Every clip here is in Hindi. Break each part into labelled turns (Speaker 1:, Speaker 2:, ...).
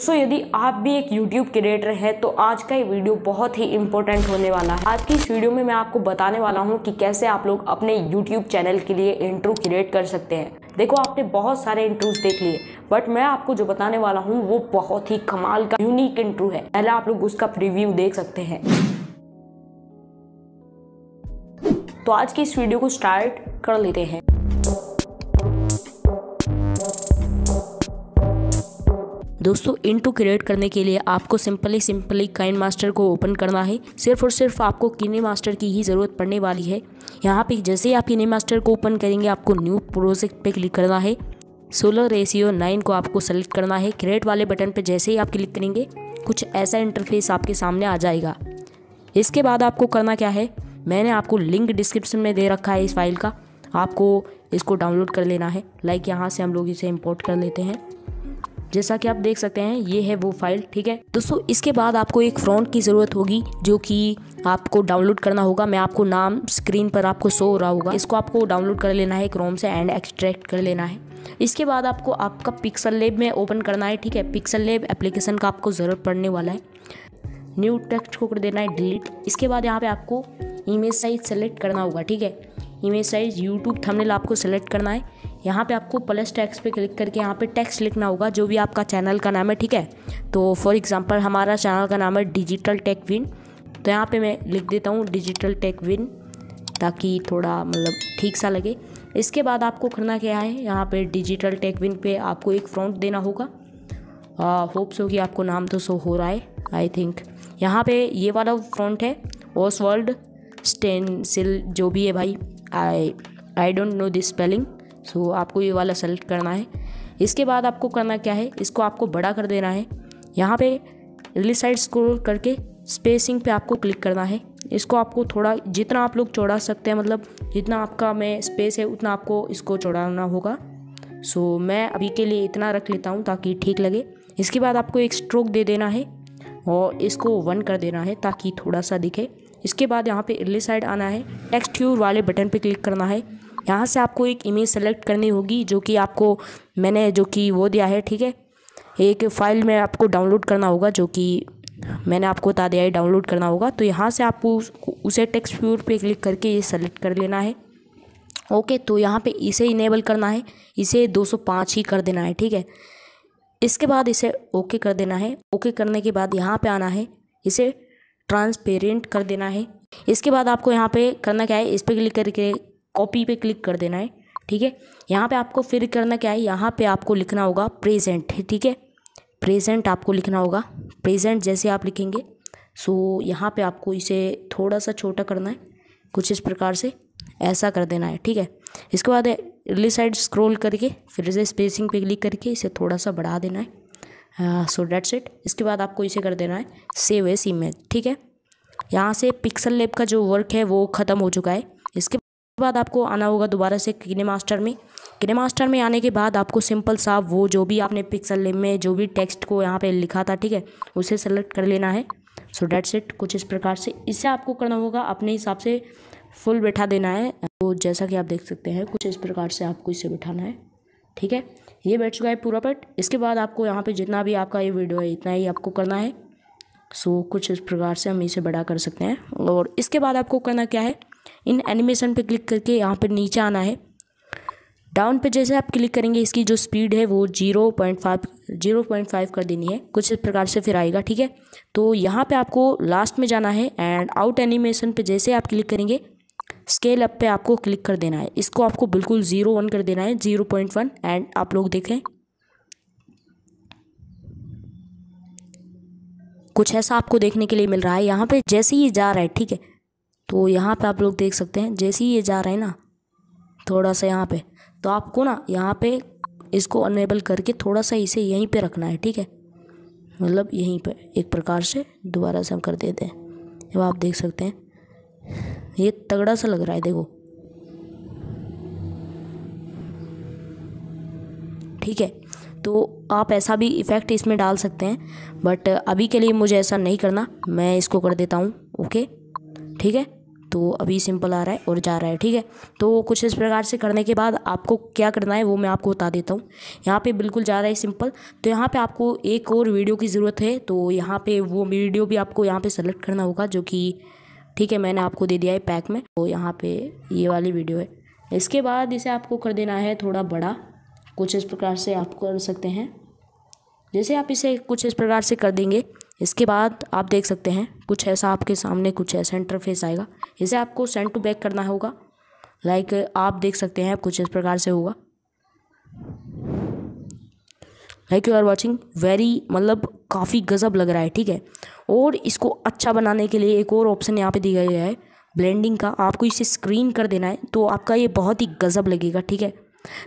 Speaker 1: सो so, यदि आप भी एक यूट्यूब क्रिएटर है तो आज का ये वीडियो बहुत ही इंपॉर्टेंट होने वाला है आज की इस वीडियो में मैं आपको बताने वाला हूँ कि कैसे आप लोग अपने यूट्यूब चैनल के लिए इंट्रो क्रिएट कर सकते हैं देखो आपने बहुत सारे इंट्रोज देख लिए बट मैं आपको जो बताने वाला हूँ वो बहुत ही कमाल का यूनिक इंट्रो है पहले आप लोग उसका प्रिव्यू देख सकते हैं तो आज की इस वीडियो को स्टार्ट कर लेते हैं दोस्तों इन टू क्रिएट करने के लिए आपको सिंपली सिंपली काइन मास्टर को ओपन करना है सिर्फ और सिर्फ आपको किने मास्टर की ही ज़रूरत पड़ने वाली है यहाँ पे जैसे ही आप किने मास्टर को ओपन करेंगे आपको न्यू प्रोजेक्ट पे क्लिक करना है सोलर रेशियो नाइन को आपको सेलेक्ट करना है क्रिएट वाले बटन पर जैसे ही आप क्लिक करेंगे कुछ ऐसा इंटरफेस आपके सामने आ जाएगा इसके बाद आपको करना क्या है मैंने आपको लिंक डिस्क्रिप्शन में दे रखा है इस फाइल का आपको इसको डाउनलोड कर लेना है लाइक यहाँ से हम लोग इसे इम्पोर्ट कर लेते हैं जैसा कि आप देख सकते हैं ये है वो फाइल ठीक है दोस्तों इसके बाद आपको एक फ्रॉन्ट की ज़रूरत होगी जो कि आपको डाउनलोड करना होगा मैं आपको नाम स्क्रीन पर आपको शो हो रहा होगा इसको आपको डाउनलोड कर लेना है क्रोम से एंड एक्सट्रैक्ट कर लेना है इसके बाद आपको आपका पिक्सल लेब में ओपन करना है ठीक है पिक्सल लेब एप्लीकेशन का आपको ज़रूरत पड़ने वाला है न्यू टेक्स्ट को कर देना है डिलीट इसके बाद यहाँ पे आपको इमेज साइज सेलेक्ट करना होगा ठीक है इमेज साइज यूट्यूब थंबनेल आपको सेलेक्ट करना है यहाँ पे आपको प्लस टैक्स पे क्लिक करके यहाँ पे टैक्स लिखना होगा जो भी आपका चैनल का नाम है ठीक है तो फॉर एग्जांपल हमारा चैनल का नाम है डिजिटल टेक विन तो यहाँ पे मैं लिख देता हूँ डिजिटल टेक विन ताकि थोड़ा मतलब ठीक सा लगे इसके बाद आपको करना क्या है यहाँ पर डिजिटल टेक विन पर आपको एक फ्रॉन्ट देना होगा होप्स हो कि आपको नाम तो सो हो रहा है आई थिंक यहाँ पर ये वाला फ्रॉन्ट है वर्ल्ड स्टेनसिल जो भी है भाई I I don't know this spelling so आपको ये वाला सेलेक्ट करना है इसके बाद आपको करना क्या है इसको आपको बड़ा कर देना है यहाँ पे रिली साइड स्क्रोल करके स्पेसिंग पे आपको क्लिक करना है इसको आपको थोड़ा जितना आप लोग चौड़ा सकते हैं मतलब जितना आपका मैं स्पेस है उतना आपको इसको चौड़ाना होगा सो मैं अभी के लिए इतना रख लेता हूँ ताकि ठीक लगे इसके बाद आपको एक स्ट्रोक दे देना है और इसको वन कर देना है ताकि थोड़ा सा दिखे इसके बाद यहाँ पे इर्ली साइड आना है टेक्स्ट क्यूर वाले बटन पे क्लिक करना है यहाँ से आपको एक इमेज सेलेक्ट करनी होगी जो कि आपको मैंने जो कि वो दिया है ठीक है एक फ़ाइल में आपको डाउनलोड करना होगा जो कि मैंने आपको बता दिया है डाउनलोड करना होगा तो यहाँ से आपको उसे टेक्स्ट व्यू पर क्लिक करके ये सेलेक्ट कर लेना है ओके तो यहाँ पर इसे इनेबल करना है इसे दो ही कर देना है ठीक है इसके बाद इसे ओके कर देना है ओके करने के बाद यहाँ पर आना है इसे ट्रांसपेरेंट कर देना है इसके बाद आपको यहाँ पे करना क्या है इस पर क्लिक करके कॉपी पे क्लिक कर देना है ठीक है यहाँ पे आपको फिर करना क्या है यहाँ पे आपको लिखना होगा प्रेजेंट ठीक है प्रेजेंट आपको लिखना होगा प्रेजेंट जैसे आप लिखेंगे सो यहाँ पे आपको इसे थोड़ा सा छोटा करना है कुछ इस प्रकार से ऐसा कर देना है ठीक है इसके बाद रिली साइड स्क्रोल करके फिर से स्पेसिंग पे क्लिक करके इसे थोड़ा सा बढ़ा देना है सो डेट्स इट इसके बाद आपको इसे कर देना है सेव एस इमेज ठीक है यहाँ से पिक्सल लेप का जो वर्क है वो ख़त्म हो चुका है इसके बाद आपको आना होगा दोबारा से किने मास्टर में किने मास्टर में आने के बाद आपको सिंपल सा वो जो भी आपने पिक्सल लेप में जो भी टेक्स्ट को यहाँ पे लिखा था ठीक है उसे सेलेक्ट कर लेना है सो डेट्स इट कुछ इस प्रकार से इसे आपको करना होगा अपने हिसाब से फुल बैठा देना है तो जैसा कि आप देख सकते हैं कुछ इस प्रकार से आपको इसे बैठाना है ठीक है ये बैठ चुका है पूरा पट इसके बाद आपको यहाँ पे जितना भी आपका ये वीडियो है इतना ही आपको करना है सो so, कुछ इस प्रकार से हम इसे बड़ा कर सकते हैं और इसके बाद आपको करना क्या है इन एनिमेशन पे क्लिक करके यहाँ पे नीचे आना है डाउन पे जैसे आप क्लिक करेंगे इसकी जो स्पीड है वो zero point five zero point five कर देनी है कुछ इस प्रकार से फिर आएगा ठीक है तो यहाँ पे आपको लास्ट में जाना है एंड आउट एनिमेशन पे जैसे आप क्लिक करेंगे स्केल अप पे आपको क्लिक कर देना है इसको आपको बिल्कुल ज़ीरो वन कर देना है ज़ीरो पॉइंट वन एंड आप लोग देखें कुछ ऐसा आपको देखने के लिए मिल रहा है यहाँ पे जैसे ही ये जा रहा है ठीक है तो यहाँ पे आप लोग देख सकते हैं जैसे ही ये जा रहा है ना थोड़ा सा यहाँ पे तो आपको ना यहाँ पे इसको अनेबल करके थोड़ा सा इसे यहीं पे रखना है ठीक है मतलब यहीं पे एक प्रकार से दोबारा से हम कर देते हैं अब आप देख सकते हैं ये तगड़ा सा लग रहा है देखो ठीक है तो आप ऐसा भी इफ़ेक्ट इसमें डाल सकते हैं बट अभी के लिए मुझे ऐसा नहीं करना मैं इसको कर देता हूँ ओके ठीक है तो अभी सिंपल आ रहा है और जा रहा है ठीक है तो कुछ इस प्रकार से करने के बाद आपको क्या करना है वो मैं आपको बता देता हूँ यहाँ पे बिल्कुल जा रहा है सिंपल तो यहाँ पे आपको एक और वीडियो की ज़रूरत है तो यहाँ पे वो वीडियो भी आपको यहाँ पे सेलेक्ट करना होगा जो कि ठीक है मैंने आपको दे दिया है पैक में तो यहाँ पे ये वाली वीडियो है इसके बाद इसे आपको कर देना है थोड़ा बड़ा कुछ इस प्रकार से आप कर सकते हैं जैसे आप इसे कुछ इस प्रकार से कर देंगे इसके बाद आप देख सकते हैं कुछ ऐसा आपके सामने कुछ ऐसा इंटरफेस आएगा इसे आपको सेंड टू बैक करना होगा लाइक आप देख सकते हैं कुछ इस प्रकार से होगा like you are watching very मतलब काफ़ी गज़ब लग रहा है ठीक है और इसको अच्छा बनाने के लिए एक और ऑप्शन यहाँ पे दिया गया है ब्लेंडिंग का आपको इसे स्क्रीन कर देना है तो आपका ये बहुत ही गज़ब लगेगा ठीक है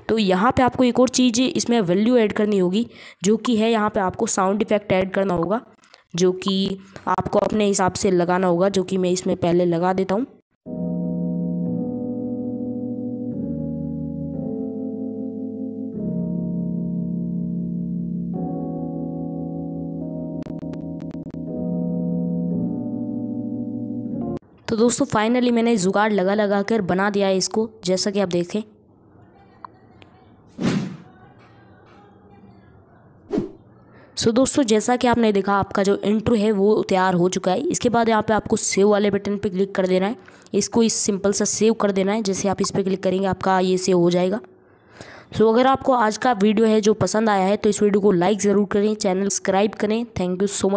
Speaker 1: तो यहाँ पे आपको एक और चीज़ इसमें वैल्यू ऐड करनी होगी जो कि है यहाँ पे आपको साउंड इफेक्ट ऐड करना होगा जो कि आपको अपने हिसाब से लगाना होगा जो कि मैं इसमें पहले लगा देता हूँ तो दोस्तों फाइनली मैंने जुगाड़ लगा लगा कर बना दिया है इसको जैसा कि आप देखें सो so, दोस्तों जैसा कि आपने देखा आपका जो इंट्रो है वो तैयार हो चुका है इसके बाद यहाँ पे आपको सेव वाले बटन पे क्लिक कर देना है इसको इस सिंपल सा सेव कर देना है जैसे आप इस पर क्लिक करेंगे आपका ये सेव हो जाएगा सो so, अगर आपको आज का वीडियो है जो पसंद आया है तो इस वीडियो को लाइक ज़रूर करें चैनल सब्सक्राइब करें थैंक यू सो मच